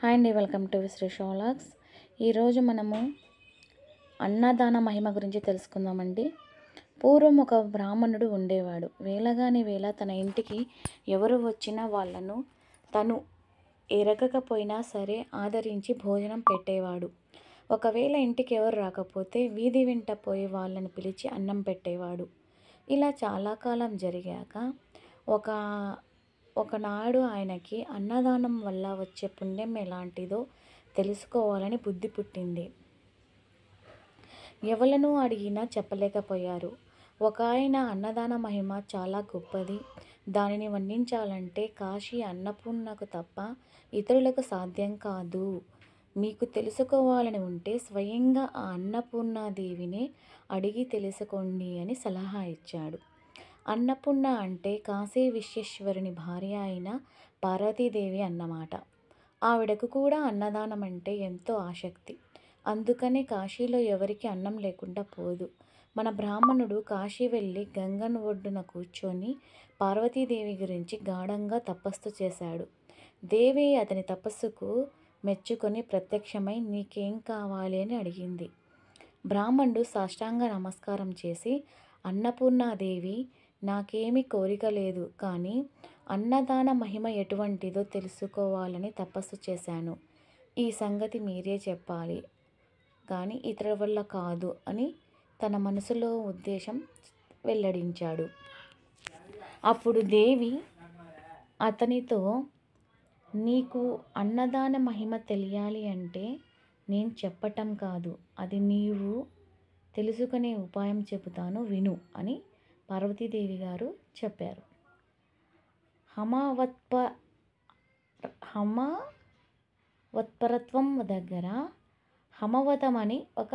hi అండి welcome to Shri షోలాక్స్ ఈరోజు మనము అన్నదాన మహిమ గురించి తెలుసుకుందామండి పూర్వం ఒక బ్రాహ్మణుడు ఉండేవాడు వేలగాని వేళ తన ఇంటికి ఎవరు వచ్చినా వాళ్ళను తను ఎరగకపోయినా సరే ఆదరించి భోజనం పెట్టేవాడు ఒకవేళ ఇంటికి ఎవరు రాకపోతే వీధి వెంట పోయి వాళ్ళని పిలిచి అన్నం పెట్టేవాడు ఇలా చాలా కాలం జరిగాక ఒక ఒకనాడు ఆయనకి అన్నదానం వల్ల వచ్చే పుణ్యం ఎలాంటిదో తెలుసుకోవాలని బుద్ధి పుట్టింది ఎవలను అడిగినా చెప్పలేకపోయారు ఒక ఆయన అన్నదాన మహిమ చాలా గొప్పది దానిని వర్ణించాలంటే కాశీ అన్నపూర్ణకు తప్ప ఇతరులకు సాధ్యం కాదు మీకు తెలుసుకోవాలని ఉంటే స్వయంగా ఆ అన్నపూర్ణాదేవిని అడిగి తెలుసుకోండి అని సలహా ఇచ్చాడు అన్నపూర్ణ అంటే కాశీ విశ్వేశ్వరుని భార్య అయిన పార్వతీదేవి అన్నమాట ఆవిడకు కూడా అన్నదానం అంటే ఎంతో ఆసక్తి అందుకనే కాశీలో ఎవరికి అన్నం లేకుండా పోదు మన బ్రాహ్మణుడు కాశీ వెళ్ళి గంగను ఒడ్డున కూర్చొని పార్వతీదేవి గురించి గాఢంగా తపస్సు చేశాడు దేవి అతని తపస్సుకు మెచ్చుకొని ప్రత్యక్షమై నీకేం కావాలి అని అడిగింది బ్రాహ్మణుడు సాష్టాంగ నమస్కారం చేసి అన్నపూర్ణాదేవి నాకేమి కోరిక లేదు కానీ అన్నదాన మహిమ ఎటువంటిదో తెలుసుకోవాలని తపస్సు చేశాను ఈ సంగతి మీరే చెప్పాలి కానీ ఇతరుల వల్ల కాదు అని తన మనసులో ఉద్దేశం వెల్లడించాడు అప్పుడు దేవి అతనితో నీకు అన్నదాన మహిమ తెలియాలి అంటే నేను చెప్పటం కాదు అది నీవు తెలుసుకునే ఉపాయం చెబుతాను విను అని పార్వతీదేవి గారు చెప్పారు హమావత్ప హమావత్పరత్వం దగ్గర హమవతం అని ఒక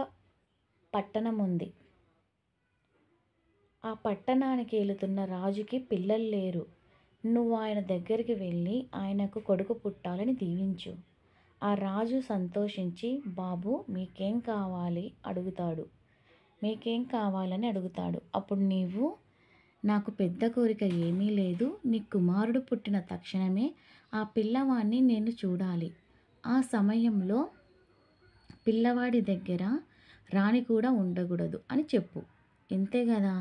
పట్టణం ఉంది ఆ పట్టణానికి వెళుతున్న రాజుకి పిల్లలు లేరు నువ్వు ఆయన దగ్గరికి వెళ్ళి ఆయనకు కొడుకు పుట్టాలని దీవించు ఆ రాజు సంతోషించి బాబు మీకేం కావాలి అడుగుతాడు మీకేం కావాలని అడుగుతాడు అప్పుడు నీవు నాకు పెద్ద కోరిక ఏమీ లేదు నీ కుమారుడు పుట్టిన తక్షణమే ఆ పిల్లవాడిని నేను చూడాలి ఆ సమయంలో పిల్లవాడి దగ్గర రాణి కూడా ఉండకూడదు అని చెప్పు ఇంతే కదా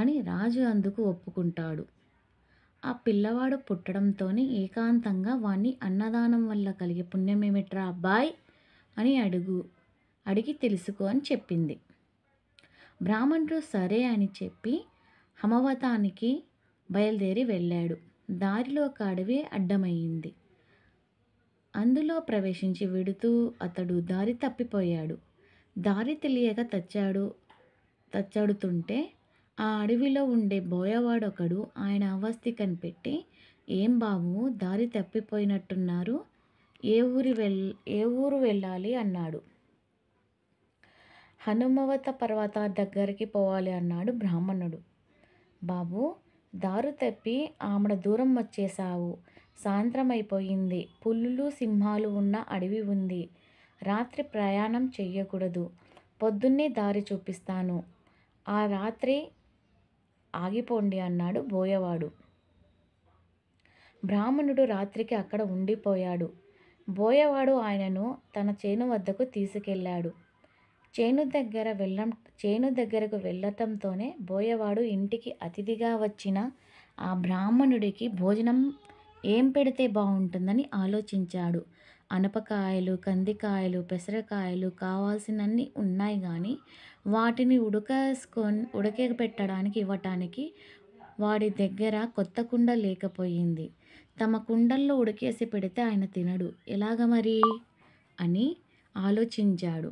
అని రాజు అందుకు ఒప్పుకుంటాడు ఆ పిల్లవాడు పుట్టడంతోనే ఏకాంతంగా వాణ్ణి అన్నదానం వల్ల కలిగే పుణ్యమేమిట్రా అబ్బాయ్ అని అడుగు అడిగి తెలుసుకో అని చెప్పింది బ్రాహ్మణుడు సరే అని చెప్పి హమవతానికి బయలుదేరి వెళ్ళాడు దారిలో ఒక అడవి అడ్డమయ్యింది అందులో ప్రవేశించి విడుతూ అతడు దారి తప్పిపోయాడు దారి తెలియక తచ్చాడు తచ్చాడుతుంటే ఆ అడవిలో ఉండే బోయవాడొకడు ఆయన అవస్థి కనిపెట్టి ఏం బాబు దారి తప్పిపోయినట్టున్నారు ఏ ఊరి వెల్ ఏ ఊరు వెళ్ళాలి అన్నాడు హనుమవత పర్వత దగ్గరికి పోవాలి అన్నాడు బ్రాహ్మణుడు బాబూ దారు తప్పి ఆమెడ దూరం వచ్చేశావు సాయంత్రమైపోయింది పులులు సింహాలు ఉన్న అడవి ఉంది రాత్రి ప్రయాణం చెయ్యకూడదు పొద్దున్నే దారి చూపిస్తాను ఆ రాత్రి ఆగిపోండి అన్నాడు బోయవాడు బ్రాహ్మణుడు రాత్రికి అక్కడ ఉండిపోయాడు బోయవాడు ఆయనను తన చేను వద్దకు తీసుకెళ్ళాడు చేను దగ్గర వెళ్ళం చేను దగ్గరకు వెళ్ళటంతోనే బోయవాడు ఇంటికి అతిథిగా వచ్చిన ఆ బ్రాహ్మణుడికి భోజనం ఏం పెడితే బాగుంటుందని ఆలోచించాడు అనపకాయలు కందికాయలు పెసరకాయలు కావాల్సినన్ని ఉన్నాయి కానీ వాటిని ఉడకసుకొని ఉడకే పెట్టడానికి ఇవ్వటానికి వాడి దగ్గర కొత్త కుండ లేకపోయింది తమ కుండల్లో ఉడికేసి పెడితే ఆయన తినడు ఎలాగ మరి అని ఆలోచించాడు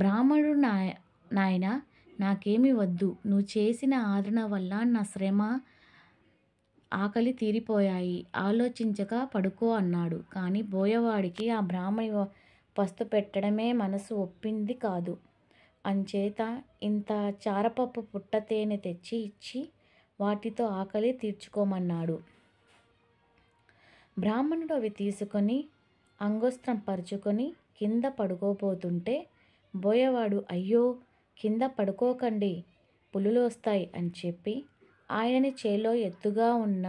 బ్రాహ్మణుడు నాయ నాయన నాకేమి వద్దు నువ్వు చేసిన ఆదరణ వల్ల నా శ్రమ ఆకలి తీరిపోయాయి ఆలోచించక పడుకో అన్నాడు కానీ బోయవాడికి ఆ బ్రాహ్మణి పస్తు పెట్టడమే మనసు ఒప్పింది కాదు అంచేత ఇంత చారపప్పు పుట్ట తేనె తెచ్చి ఇచ్చి వాటితో ఆకలి తీర్చుకోమన్నాడు బ్రాహ్మణుడు అవి తీసుకొని అంగుస్త్రం పరుచుకొని కింద పడుకోబోతుంటే బోయవాడు అయ్యో కింద పడుకోకండి వస్తాయి అని చెప్పి ఆయనని చేలో ఎత్తుగా ఉన్న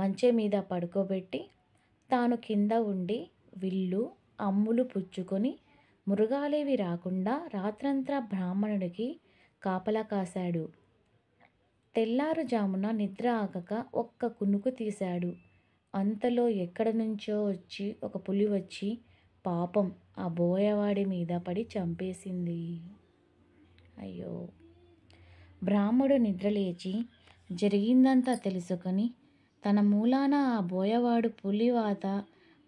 మంచె మీద పడుకోబెట్టి తాను కింద ఉండి విల్లు అమ్ములు పుచ్చుకొని మృగాలేవి రాకుండా రాత్రంతా బ్రాహ్మణుడికి కాపలా కాశాడు తెల్లారుజామున నిద్ర ఆగక ఒక్క కునుకు తీశాడు అంతలో ఎక్కడ నుంచో వచ్చి ఒక పులి వచ్చి పాపం ఆ బోయవాడి మీద పడి చంపేసింది అయ్యో బ్రాహ్మడు నిద్రలేచి జరిగిందంతా తెలుసుకొని తన మూలాన ఆ బోయవాడు పులివాత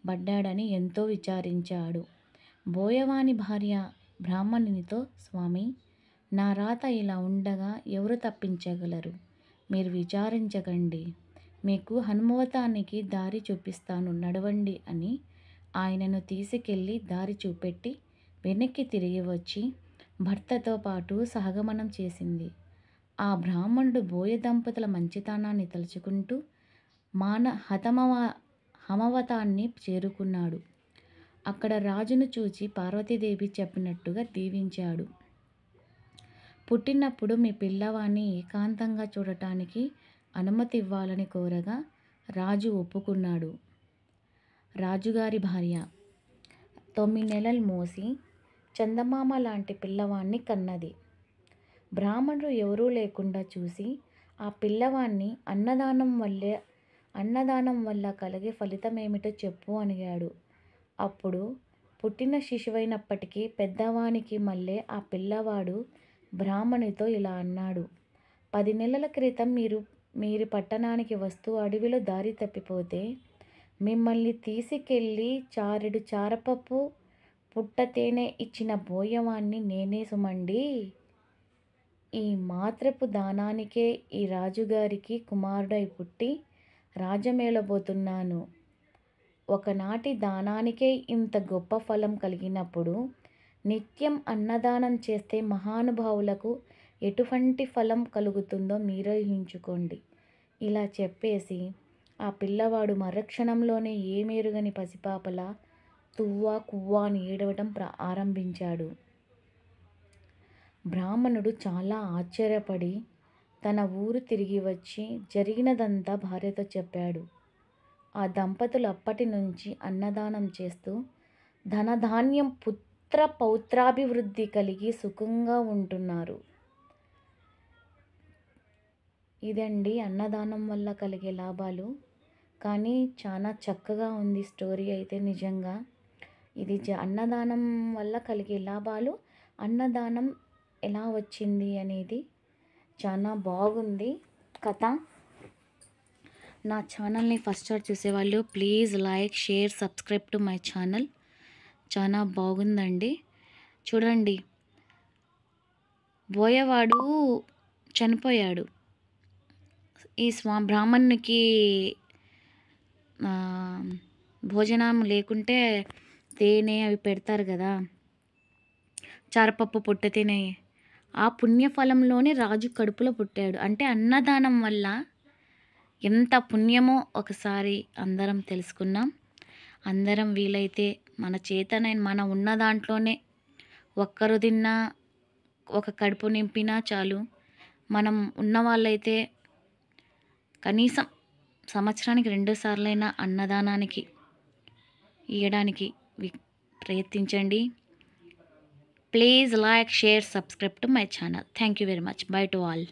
పడ్డాడని ఎంతో విచారించాడు బోయవాని భార్య బ్రాహ్మణునితో స్వామి నా రాత ఇలా ఉండగా ఎవరు తప్పించగలరు మీరు విచారించకండి మీకు హనుమవతానికి దారి చూపిస్తాను నడవండి అని ఆయనను తీసుకెళ్ళి దారి చూపెట్టి వెనక్కి తిరిగి వచ్చి భర్తతో పాటు సహగమనం చేసింది ఆ బ్రాహ్మణుడు బోయ దంపతుల మంచితనాన్ని తలుచుకుంటూ మాన హతమవ హమవతాన్ని చేరుకున్నాడు అక్కడ రాజును చూచి పార్వతీదేవి చెప్పినట్టుగా దీవించాడు పుట్టినప్పుడు మీ పిల్లవాణ్ణి ఏకాంతంగా చూడటానికి అనుమతి ఇవ్వాలని కోరగా రాజు ఒప్పుకున్నాడు రాజుగారి భార్య తొమ్మిది నెలలు మోసి చందమామ లాంటి పిల్లవాణ్ణి కన్నది బ్రాహ్మణుడు ఎవరూ లేకుండా చూసి ఆ పిల్లవాణ్ణి అన్నదానం వల్లే అన్నదానం వల్ల కలిగే ఫలితం ఏమిటో చెప్పు అనిగాడు అప్పుడు పుట్టిన శిశువైనప్పటికీ పెద్దవానికి మళ్ళీ ఆ పిల్లవాడు బ్రాహ్మణితో ఇలా అన్నాడు పది నెలల క్రితం మీరు మీరు పట్టణానికి వస్తూ అడవిలో దారి తప్పిపోతే మిమ్మల్ని తీసుకెళ్ళి చారెడు చారపప్పు పుట్ట తేనె ఇచ్చిన బోయవాణ్ణి నేనే సుమండి ఈ మాత్రపు దానానికే ఈ రాజుగారికి కుమారుడై పుట్టి రాజమేళబోతున్నాను ఒకనాటి దానానికే ఇంత గొప్ప ఫలం కలిగినప్పుడు నిత్యం అన్నదానం చేస్తే మహానుభావులకు ఎటువంటి ఫలం కలుగుతుందో మీరే ఊహించుకోండి ఇలా చెప్పేసి ఆ పిల్లవాడు ఏ ఏమేరుగని పసిపాపలా తువ్వా కువ్వా అని ఏడవటం ఆరంభించాడు బ్రాహ్మణుడు చాలా ఆశ్చర్యపడి తన ఊరు తిరిగి వచ్చి జరిగినదంతా భార్యతో చెప్పాడు ఆ దంపతులు అప్పటి నుంచి అన్నదానం చేస్తూ ధనధాన్యం పుత్ర పౌత్రాభివృద్ధి కలిగి సుఖంగా ఉంటున్నారు ఇదండి అన్నదానం వల్ల కలిగే లాభాలు కానీ చాలా చక్కగా ఉంది స్టోరీ అయితే నిజంగా ఇది జ అన్నదానం వల్ల కలిగే లాభాలు అన్నదానం ఎలా వచ్చింది అనేది చాలా బాగుంది కథ నా ఛానల్ని ఫస్ట్ స్టార్ట్ చూసేవాళ్ళు please like share subscribe to my channel చాలా బాగుందండి చూడండి బోయవాడు చనిపోయాడు ఈ స్వా బ్రాహ్మణునికి భోజనం లేకుంటే తేనె అవి పెడతారు కదా చారపప్పు పుట్ట తేనె ఆ పుణ్యఫలంలోనే రాజు కడుపులో పుట్టాడు అంటే అన్నదానం వల్ల ఎంత పుణ్యమో ఒకసారి అందరం తెలుసుకున్నాం అందరం వీలైతే మన చేతనైన మన ఉన్న దాంట్లోనే ఒక్కరు తిన్నా ఒక కడుపు నింపినా చాలు మనం ఉన్న కనీసం సంవత్సరానికి రెండు సార్లైనా అన్నదానానికి ఇవ్వడానికి ప్రయత్నించండి please like share subscribe to my channel thank you very much bye to all